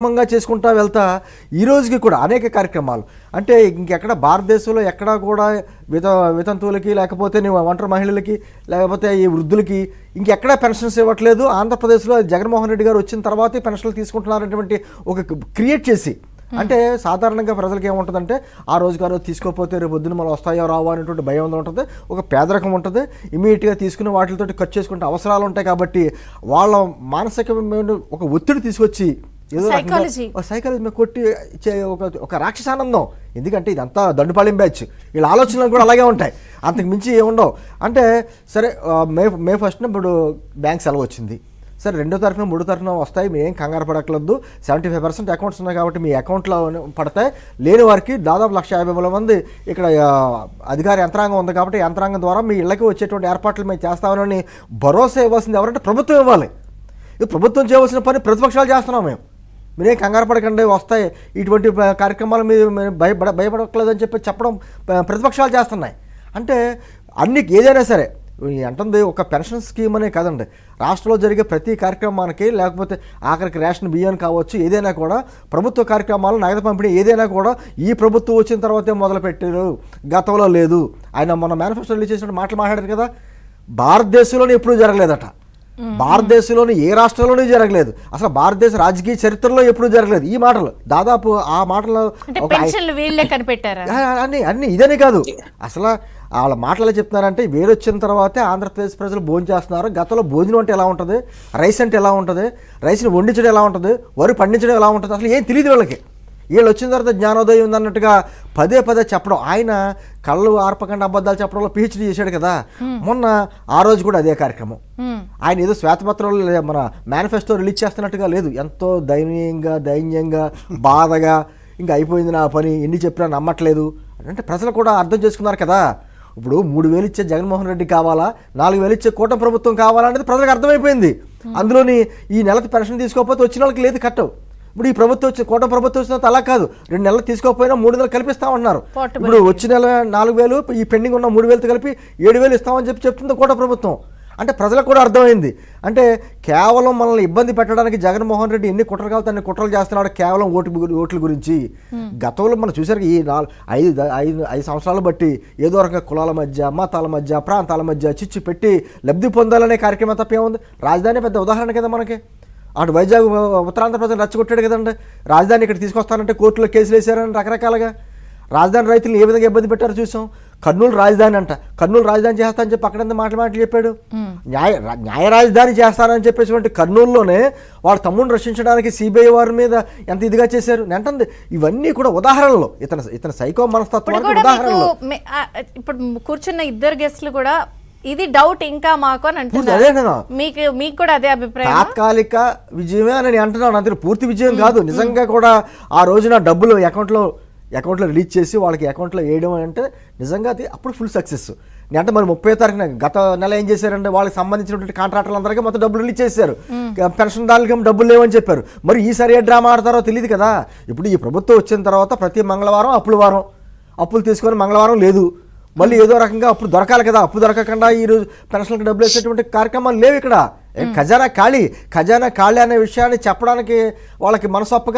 క్రమంగా చేసుకుంటా వెళ్తా ఈ రోజుకి కూడా అనేక కార్యక్రమాలు అంటే ఇంకెక్కడ భారతదేశంలో ఎక్కడా కూడా విత వితంతువులకి లేకపోతే ఒంటరి మహిళలకి లేకపోతే ఈ వృద్ధులకి ఇంకెక్కడా పెన్షన్స్ ఇవ్వట్లేదు ఆంధ్రప్రదేశ్లో జగన్మోహన్ రెడ్డి గారు వచ్చిన తర్వాతే పెన్షన్లు తీసుకుంటున్నారనేటువంటి ఒక క్రియేట్ చేసి అంటే సాధారణంగా ప్రజలకి ఏముంటుందంటే ఆ రోజు గారు తీసుకోకపోతే రేపు పొద్దున్న మనం వస్తాయో రావో అనేటువంటి భయం ఉంటుంది ఒక పేదరికం ఉంటుంది ఇమీడియట్గా తీసుకుని వాటితో ఖర్చు చేసుకుంటే అవసరాలు ఉంటాయి కాబట్టి వాళ్ళ మానసికమైన ఒక ఒత్తిడి తీసుకొచ్చి సైకాలజీ సైకాలజీ మేము కొట్టి ఒక ఒక రాక్షసానందం ఎందుకంటే ఇదంతా దండుపాళెం బ్యాచ్ వీళ్ళ ఆలోచనలు కూడా అలాగే ఉంటాయి అంతకు మించి ఏముండవు అంటే సరే మే మే ఫస్ట్న ఇప్పుడు బ్యాంక్ సెలవు వచ్చింది సరే రెండో తరఫున మూడో తరఫున వస్తాయి మీరేం కంగారు పడకలేదు సెవెంటీ ఫైవ్ పర్సెంట్ అకౌంట్స్ ఉన్నాయి కాబట్టి మీ అకౌంట్లో పడతాయి లేని వారికి దాదాపు లక్ష యాభై వేల మంది ఇక్కడ అధికార యంత్రాంగం ఉంది కాబట్టి యంత్రాంగం ద్వారా మీ ఇళ్ళకి వచ్చేటువంటి ఏర్పాట్లు మేము చేస్తామని భరోసా ఇవ్వాల్సింది ఎవరంటే ప్రభుత్వం ఇవ్వాలి ఇది ప్రభుత్వం చేయవలసిన పని ప్రతిపక్షాలు చేస్తున్నాం మేము మీరే కంగారు పడకండి వస్తాయి ఇటువంటి కార్యక్రమాలు మీరు భయపడ భయపడట్లేదని చెప్పి చెప్పడం ప్రతిపక్షాలు చేస్తున్నాయి అంటే అన్ని ఏదైనా సరే అంటుంది ఒక పెన్షన్ స్కీమ్ అనే కదండి రాష్ట్రంలో జరిగే ప్రతి కార్యక్రమానికి లేకపోతే ఆఖరికి రేషన్ బియ్యం కావచ్చు ఏదైనా కూడా ప్రభుత్వ కార్యక్రమాలు నగదు పంపిణీ ఏదైనా కూడా ఈ ప్రభుత్వం వచ్చిన తర్వాతే మొదలుపెట్టారు గతంలో లేదు ఆయన మన మేనిఫెస్టో రిలీజ్ చేసిన మాటలు మాట్లాడారు కదా భారతదేశంలోనే ఎప్పుడూ జరగలేదట భారతదేశంలోని ఏ రాష్ట్రంలోనూ జరగలేదు అసలు భారతదేశ రాజకీయ చరిత్రలో ఎప్పుడు జరగలేదు ఈ మాటలు దాదాపు ఆ మాటలు అన్ని అన్ని ఇదని కాదు అసలు వాళ్ళ మాటలు చెప్తున్నారంటే వేలు వచ్చిన తర్వాతే ఆంధ్రప్రదేశ్ ప్రజలు భోజనం చేస్తున్నారు గతంలో భోజనం అంటే ఎలా ఉంటుంది రైస్ అంటే ఎలా ఉంటుంది రైస్ని వండించడం ఎలా ఉంటుంది వరి పండించడం ఎలా ఉంటుంది అసలు ఏం తెలియదు వాళ్ళకి వీళ్ళు వచ్చిన తర్వాత జ్ఞానోదయం ఉందన్నట్టుగా పదే పదే చెప్పడం ఆయన కళ్ళు ఆర్పకుండా అబద్ధాలు చెప్పడంలో పిహెచ్డి చేశాడు కదా మొన్న ఆ రోజు కూడా అదే కార్యక్రమం ఆయన ఏదో శ్వేతపత్రంలో మన మేనిఫెస్టో రిలీజ్ చేస్తున్నట్టుగా లేదు ఎంతో దయనీయంగా దైన్యంగా బాధగా ఇంకా అయిపోయింది నా పని ఎన్ని చెప్పినా నమ్మట్లేదు అంటే ప్రజలు కూడా అర్థం చేసుకున్నారు కదా ఇప్పుడు మూడు వేలు ఇచ్చే జగన్మోహన్ రెడ్డి కావాలా నాలుగు వేలు ఇచ్చే కూటమి ప్రభుత్వం కావాలా అనేది ప్రజలకు అర్థమైపోయింది అందులోని ఈ నెలకి పెన్షన్ తీసుకోకపోతే వచ్చిన వాళ్ళకి లేదు కట్టవు ఇప్పుడు ఈ ప్రభుత్వం వచ్చి కోట ప్రభుత్వం వచ్చిన అలా కాదు రెండు నెలలు తీసుకోకపోయినా మూడు నెలలు ఉన్నారు ఇప్పుడు వచ్చిన నెల నాలుగు వేలు ఈ పెండింగ్ ఉన్న మూడు వేలతో కలిపి ఏడు వేలు ఇస్తామని చెప్పి చెప్తుంది కోట ప్రభుత్వం అంటే ప్రజలకు కూడా అర్థమైంది అంటే కేవలం మనల్ని ఇబ్బంది పెట్టడానికి జగన్మోహన్ రెడ్డి ఎన్ని కుట్రలు కావాలి తన్ని కుట్రలు చేస్తున్నాడు కేవలం ఓటు ఓట్ల గురించి గతంలో మనం చూసారు ఈ నాలుగు ఐదు ఐదు ఐదు సంవత్సరాలు బట్టి ఏదో రకంగా కులాల మధ్య మతాల మధ్య ప్రాంతాల మధ్య చిచ్చు పెట్టి లబ్ధి పొందాలనే కార్యక్రమం తప్పేముంది రాజధాని పెద్ద ఉదాహరణ కదా మనకి అటు వైజాగ్ ఉత్తరాంధ్ర ప్రజలు రచ్చగొట్టాడు కదండి రాజధాని ఇక్కడ తీసుకొస్తానంటే కోర్టులో కేసులు వేశారని రకరకాలుగా రాజధాని రైతులు ఏ విధంగా ఇబ్బంది పెట్టారో చూసాం కర్నూలు రాజధాని అంట కర్నూలు రాజధాని చేస్తానని చెప్పి అక్కడ మాటలు మాటలు చెప్పాడు న్యాయ న్యాయ రాజధాని చేస్తానని చెప్పేసి కర్నూలులోనే వాళ్ళ తమ్ముడిని రక్షించడానికి సిబిఐ వారి మీద ఎంత ఇదిగా చేశారు అంటుంది ఇవన్నీ కూడా ఉదాహరణలు ఇతను ఇతను సైకో మనస్తత్వానికి ఉదాహరణలు ఇప్పుడు కూర్చున్న ఇద్దరు గెస్ట్లు కూడా ఇది డౌట్ ఇంకా మాకు అని అంటున్నా మీకు మీకు కూడా అదే అభిప్రాయం తాత్కాలిక విజయమే అని నేను అంటున్నాను నా పూర్తి విజయం కాదు నిజంగా కూడా ఆ రోజున డబ్బులు అకౌంట్లో అకౌంట్లో రిలీజ్ చేసి వాళ్ళకి అకౌంట్లో వేయడం అంటే నిజంగా అది అప్పుడు ఫుల్ సక్సెస్ నేను అంటే మరి ముప్పై తారీఖున గత నెల ఏం చేశారంటే వాళ్ళకి సంబంధించినటువంటి అందరికీ మొత్తం డబ్బులు రిలీజ్ చేశారు పెన్షన్దారులకి డబ్బులు లేవని చెప్పారు మరి ఈసారి ఏ డ్రామా ఆడతారో తెలియదు కదా ఇప్పుడు ఈ ప్రభుత్వం వచ్చిన తర్వాత ప్రతి మంగళవారం అప్పుల వారం అప్పులు తీసుకొని మంగళవారం లేదు మళ్ళీ ఏదో రకంగా అప్పుడు దొరకాలి కదా అప్పు దొరకకుండా ఈరోజు పెన్షన్లకు డబ్బులు వేసేటువంటి కార్యక్రమాలు లేవు ఇక్కడ ఖజానా ఖాళీ ఖజానా ఖాళీ అనే విషయాన్ని చెప్పడానికి వాళ్ళకి మనసొప్పగా